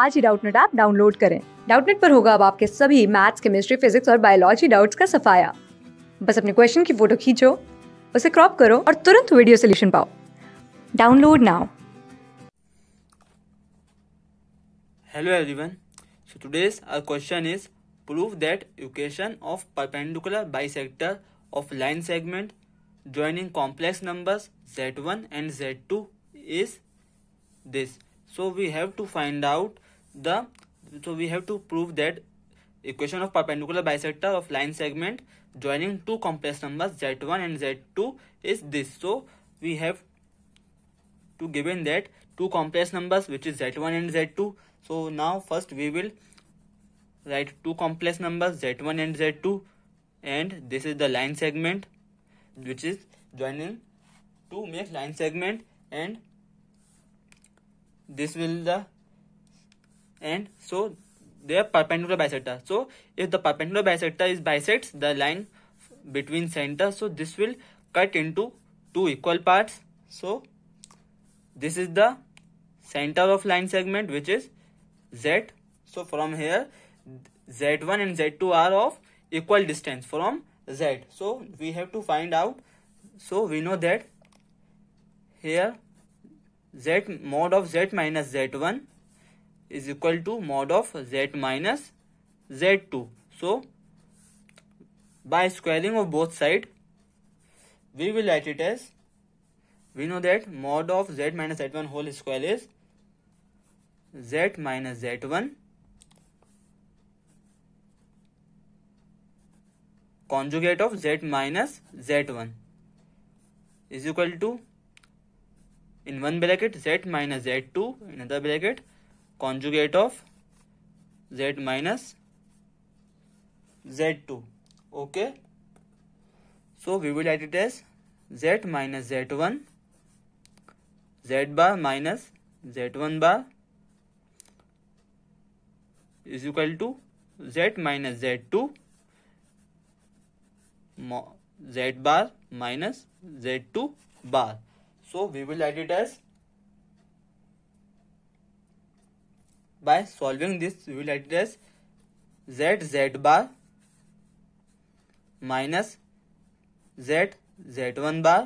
आज ही Doubtnet app download करें डाउटनेट पर होगा अब आपके सभी मैथ्स केमिस्ट्री फिजिक्स और बायोलॉजी डाउट्स का सफाया बस अपने क्वेश्चन की फोटो खींचो उसे क्रॉप करो और तुरंत वीडियो सोल्यूशन पाओ download now hello everyone so today's our question is prove that equation of perpendicular bisector of line segment joining complex numbers z1 and z2 is this so we have to find out the so we have to prove that equation of perpendicular bisector of line segment joining two complex numbers z1 and z2 is this so we have to given that two complex numbers which is z1 and z2 so now first we will write two complex numbers z1 and z2 and this is the line segment which is joining two make line segment and this will the and so they are perpendicular bisector so if the perpendicular bisector is bisects the line between center so this will cut into two equal parts so this is the center of line segment which is z so from here z1 and z2 are of equal distance from z so we have to find out so we know that here z mod of z minus z1 is equal to mod of z minus z2 so by squaring of both side we will write it as we know that mod of z minus z1 whole square is z minus z1 conjugate of z minus z1 is equal to in one bracket z minus z2 in another bracket conjugate of z minus z2 okay so we will write it as z minus z1 z bar minus z1 bar is equal to z minus z2 z bar minus z2 bar so we will write it as by solving this we will write it as z z bar minus z z1 bar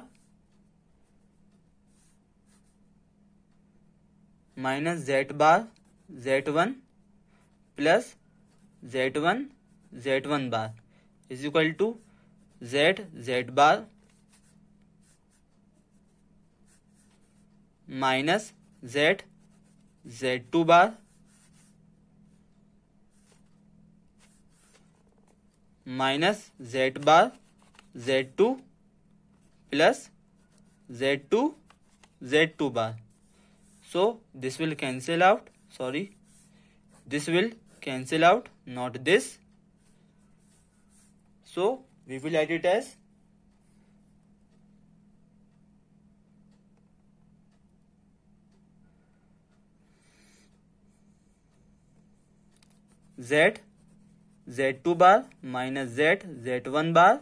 minus z bar z1 plus z1 z1 bar is equal to z z bar minus z z two bar minus z bar z two plus z two z two bar so this will cancel out sorry this will cancel out not this so we will it as z z two bar minus z z one bar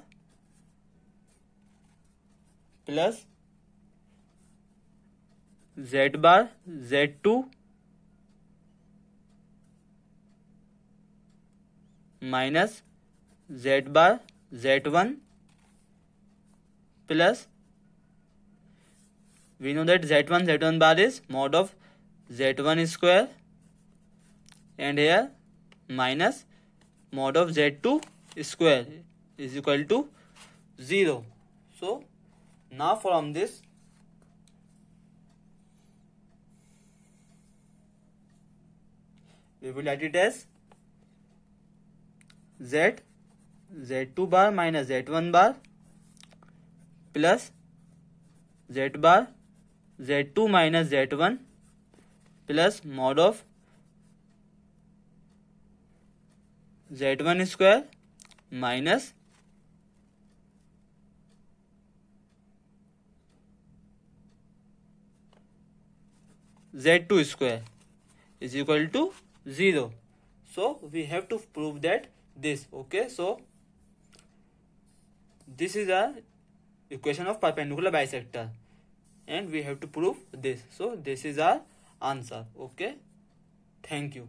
plus z bar z two minus z bar z one plus we know that z1 z1 bar is mod of z1 square and here minus mod of z2 square is equal to 0 so now from this we will write it as z z2 bar minus z1 bar plus z bar z2 minus z1 plus mod of z one square minus z two square is equal to zero so we have to prove that this okay so this is our equation of perpendicular bi and we have to prove this so this is our answer okay thank you